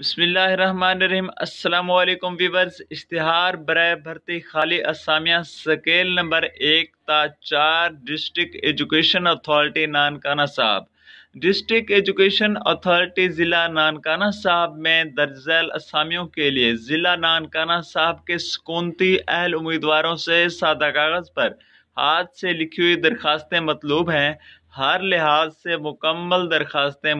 बसमिलीम अल्लाम वीवर्स इश्तहार बर भर्ती खाली असामिया स्केल नंबर एक ता चार डिस्ट्रिक्ट एजुकेशन अथॉरिटी नानकाना साहब डिस्ट्रिक्ट एजुकेशन अथॉरिटी ज़िला नानकाना साहब में दर्जैल असामियों के लिए ज़िला नानकाना साहब के सकूनती अहल उम्मीदवारों से सादा कागज़ पर हाथ से लिखी हुई दरख्वास्तें मतलूब हैं हर लिहाज से मुकम्मल दरखास्तें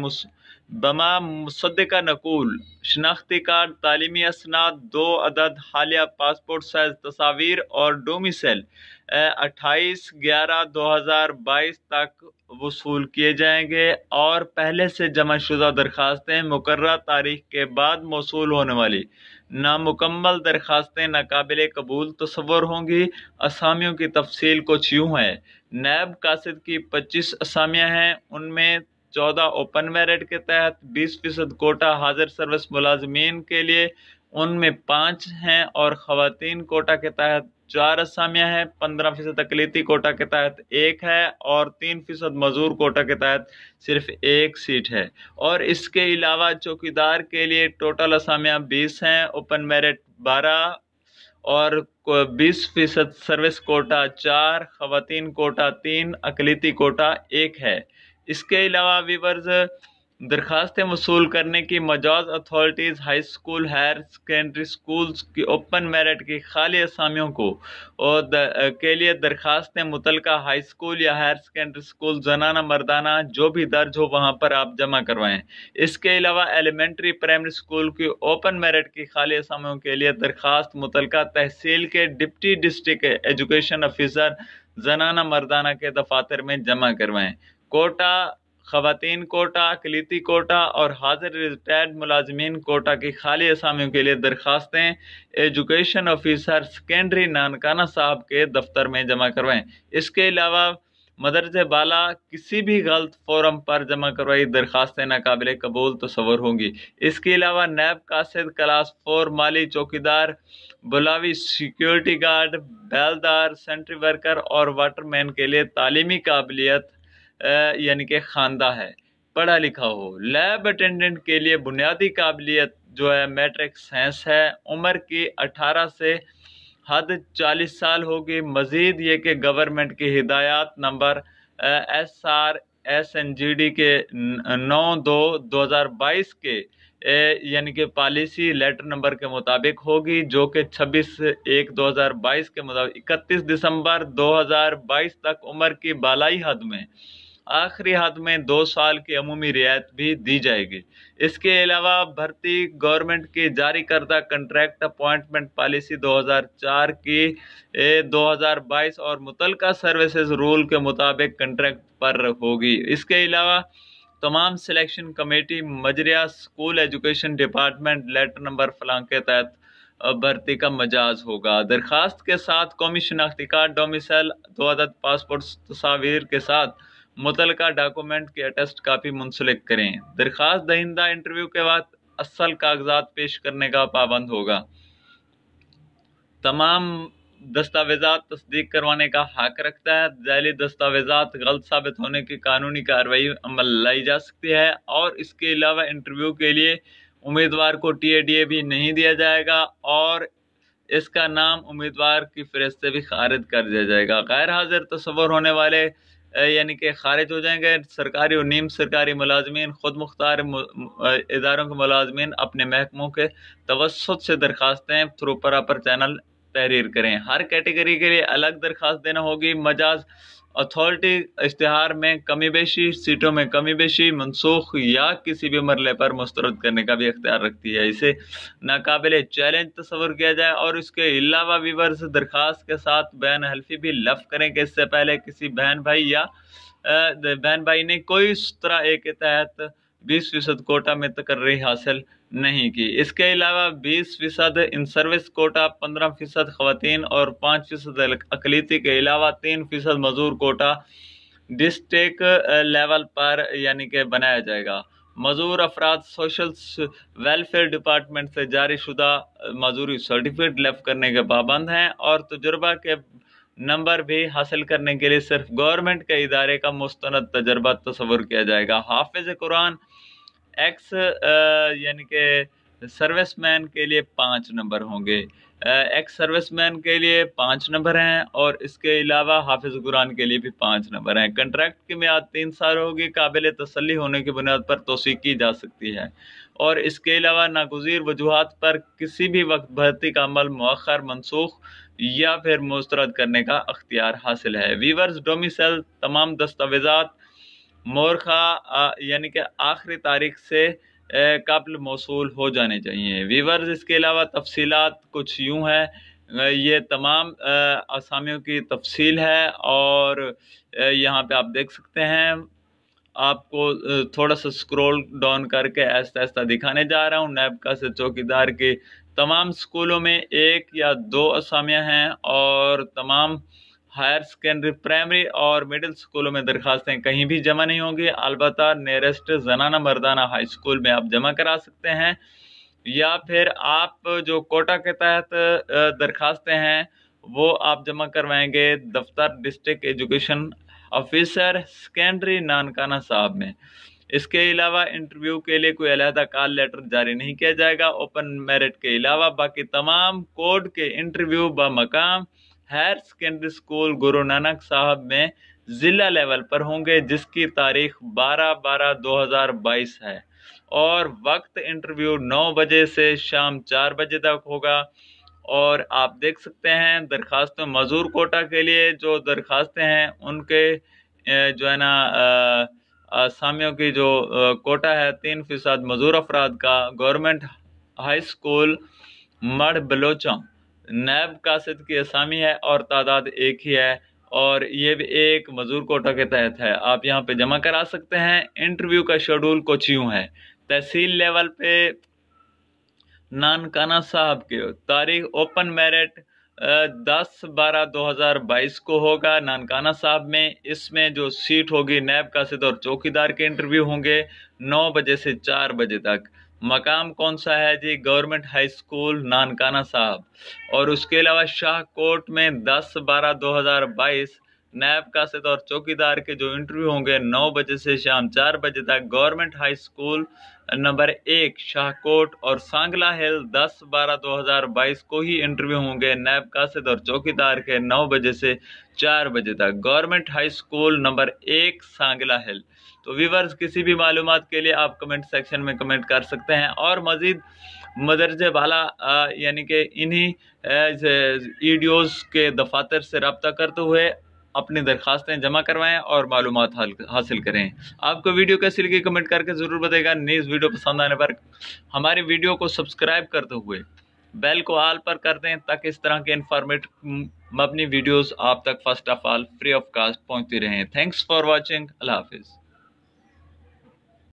बमा मुसद्दका नकूल शनाख्ती कार्ड तलीमी असनाद दो अदद हालिया पासपोर्ट साइज तस्वीर और डोमिसल अट्ठाईस ग्यारह दो हज़ार बाईस तक वसूल किए जाएंगे और पहले से जमा शुदा दरख्वास्तें मुकर तारीख के बाद मौसू होने वाली नामुकम्मल दरख्वास्तें नाकबिल कबूल तस्वर होंगी असामियों की तफसील कुछ यूँ है नैब कासद की पच्चीस असामियाँ हैं उनमें चौदह ओपन मेरिट के तहत बीस फीसद कोटा हाजिर सर्विस मुलाजमीन के लिए उनमें पाँच हैं और ख़वातीन कोटा के तहत चार असामियाँ हैं पंद्रह फीसद अकलीती कोटा के तहत एक है और तीन फीसद मजूर कोटा के तहत सिर्फ एक सीट है और इसके अलावा चौकीदार के लिए टोटल असामियाँ बीस हैं ओपन मेरिट बारह और बीस फीसद सर्विस कोटा चार खवतिन कोटा तीन अकलीती कोटा एक है इसके अलावा वीवर्स दरखास्तें वसूल करने की मजाज authorities high school higher secondary schools की ओपन मेरिट की खाली असामियों को और के लिए दरखास्तें मुतल हाई स्कूल या हायर सेकेंडरी स्कूल जनाना मर्दाना जो भी दर्ज हो वहाँ पर आप जमा करवाएं इसके अलावा एलिमेंट्री प्राइमरी स्कूल की ओपन मेरिट की खाली असामियों के लिए दरख्वास्त मुतल तहसील के डिप्टी डिस्ट्रिक्ट एजुकेशन अफिसर जनाना मर्दाना के दफातर में जमा करवाएं कोटा खवतिन कोटा अकलीती कोटा और हाजिर रिटायर्ड मुलाजमीन कोटा की खाली असामियों के लिए दरखास्तें education officer secondary Nankana Sahib के दफ्तर में जमा करवाएं इसके अलावा मदरज बाला किसी भी गलत फोरम पर जमा करवाई दरखास्तें नाकबिल कबूल तस्वर होंगी इसके अलावा नैब कासिद क्लास फोर माली चौकीदार बुलावी सिक्योरिटी गार्ड बैलदार सेंट्री वर्कर और वाटरमैन के लिए तालीमी काबिलियत यानी कि खानदा है पढ़ा लिखा हो लैब अटेंडेंट के लिए बुनियादी काबिलियत जो है मैट्रिक साइंस है उम्र की 18 से हद 40 साल होगी मज़ीद ये कि गवर्नमेंट की हिदायत number S R S N G D के नौ दो दो हज़ार बाईस के यानी कि पॉलिसी लेटर नंबर के मुताबिक होगी जो कि 26 एक 2022 के मुताबिक 31 दिसंबर 2022 तक उम्र की बालाई हद में आखिरी हद में दो साल की अमूमी रियायत भी दी जाएगी इसके अलावा भर्ती गवर्नमेंट की जारी करदा कंट्रैक्ट अपॉइंटमेंट पॉलिसी 2004 की 2022 और मुतलका सर्विसेज रूल के मुताबिक कंट्रैक्ट पर होगी इसके अलावा तमाम सिलेक्शन कमेटी मजरिया school education department letter number फलां के तहत भर्ती का मजाज होगा दरखास्त के साथ कौमी शनाख्ती कार्ड डोमिसल दो पासपोर्ट तस्वीर के साथ मुतलका डॉक्यूमेंट की अटेस्ट कापी मुंसलिक करें दरख्वास्त दहिंदा इंटरव्यू के बाद असल कागजात पेश करने का पाबंद होगा तमाम दस्तावेजा तस्दीक करवाने का हक रखता है जैली दस्तावेजा गलत साबित होने की कानूनी कार्रवाई अमल लाई जा सकती है और इसके अलावा इंटरव्यू के लिए उम्मीदवार को टी ए भी नहीं दिया जाएगा और इसका नाम उम्मीदवार की फहरिस्त से भी खारिज कर दिया जाएगा गैर हाजिर तस्वर होने वाले यानी कि खारिज हो जाएंगे सरकारी और नीम सरकारी मुलाजमन ख़ुद मुख्तार इदारों के मुलाजमीन अपने महकमों के तवसत से दरखास्तें थ्रू अपर चैनल तहरीर करें हर कैटेगरी के लिए अलग दरख्वास्त देना होगी मजाज अथॉरिटी इश्तहार में कमी बेशी सीटों में कमी बेशी मनसूख या किसी भी मरले पर मुस्तरद करने का भी अख्तियार रखती है इसे नाकबिल चैलेंज तस्वर किया जाए और इसके अलावा वीवर से दरख्वास्त के साथ बैन हल्फी भी लफ करें कि इससे पहले किसी बहन भाई या बहन भाई ने कोई तरह एक के तहत बीस फीसद कोटा में तकर्री हासिल नहीं की इसके अलावा बीस फीसद इन सर्विस कोटा पंद्रह फीसद खातन और पाँच फीसद अकलीति के अलावा तीन फीसद मजदूर कोटा डिस्ट्रिक लेवल पर यानी कि बनाया जाएगा मजदूर अफराद सोशल वेलफेयर डिपार्टमेंट से जारी शुदा मजदूरी सर्टिफिकेट लेफ करने के पाबंद हैं और तजुर्बा के नंबर भी हासिल करने के लिए सिर्फ गवर्नमेंट के इदारे का मुस्ंद तजर्बा तस्वुर किया जाएगा हाफिज़ कुरान एक्स यानी कि सर्विसमैन के लिए पाँच नंबर होंगे एक्स सर्विसमैन के लिए पाँच नंबर हैं और इसके अलावा हाफिज कुरान के लिए भी पाँच नंबर हैं कंट्रैक्ट की म्याद तीन साल होगी काबिल तसली होने की बुनियाद पर तोसी की जा सकती है और इसके अलावा नागजीर वजूहत पर किसी भी वक्त भर्ती का अमल मौखर मनसूख या फिर मुस्तरद करने का अख्तियार हासिल है वीवर्स डोमिसल तमाम दस्तावेज़ा मोरखा यानी कि आखिरी तारीख से कबल मौसू हो जाने चाहिए वीवर्स इसके अलावा तफसीत कुछ यूँ हैं ये तमाम आसामियों की तफसील है और यहाँ पे आप देख सकते हैं आपको थोड़ा सा स्क्रॉल डाउन करके ऐसा ऐसा दिखाने जा रहा हूँ नैबका से चौकीदार के तमाम स्कूलों में एक या दो असामियाँ हैं और तमाम हायर सेकेंडरी प्राइमरी और मिडिल स्कूलों में दरखास्तें कहीं भी जमा नहीं होंगी अलबत् नियरेस्ट जनाना मर्दाना हाई स्कूल में आप जमा करा सकते हैं या फिर आप जो कोटा के तहत दरखास्तें हैं वो आप जमा करवाएंगे दफ्तर district education officer secondary Nankana Sahib में इसके अलावा इंटरव्यू के लिए कोई अलहदा कॉल लेटर जारी नहीं किया जाएगा ओपन मेरिट के अलावा बाकी तमाम कोड के इंटरव्यू बा मकाम हायर सेकेंडरी स्कूल गुरु नानक साहब में ज़िला लेवल पर होंगे जिसकी तारीख 12 बारह 2022 है और वक्त इंटरव्यू 9 बजे से शाम 4 बजे तक होगा और आप देख सकते हैं दरख्वास्त मजूर कोटा के लिए जो दरख्वास्तें हैं उनके जो है ना आसामियों की जो कोटा है तीन फ़ीसद मजूर अफराद का government high school Marh Balocha नैब कासद की असामी है और तादाद एक ही है और ये भी एक मजूर कोटा के तहत है आप यहाँ पे जमा करा सकते हैं इंटरव्यू का शेड्यूल कुछ यूँ है तहसील लेवल पे नानकाना साहब के तारीख ओपन मेरिट दस बारह दो हज़ार बाईस को होगा नानकाना साहब में इसमें जो सीट होगी नैब कासिद और चौकीदार के इंटरव्यू होंगे नौ बजे से चार बजे तक मकाम कौन सा है जी government high school Nankana Sahib और उसके अलावा शाहकोट में 10 बारह 2022 नैब कासद और चौकीदार के जो इंटरव्यू होंगे नौ बजे से शाम चार बजे तक गवर्नमेंट हाई स्कूल नंबर एक शाहकोट और सांगला हिल दस बारह दो हजार बाईस को ही इंटरव्यू होंगे नैब कासद और चौकीदार के नौ बजे से चार बजे तक गवर्नमेंट हाई स्कूल नंबर एक सांगला हिल तो वीवर्स किसी भी मालूम के लिए आप कमेंट सेक्शन में कमेंट कर सकते हैं और मज़ीद मदरज बाला यानी कि इन्हीं वीडियोज़ के दफातर से रबता करते हुए अपनी दरख्वास्तें जमा करवाएं और मालूम हासिल करें आपको वीडियो कैसी लगी कमेंट करके ज़रूर बताएगा न्यूज़ वीडियो पसंद आने पर हमारी वीडियो को सब्सक्राइब करते हुए बेल को आल पर कर दें ताकि इस तरह के इन्फॉर्मेट मबनी वीडियोस आप तक first of all free of cost पहुंचती रहें थैंक्स फॉर वाचिंग अल्लाह हाफिज़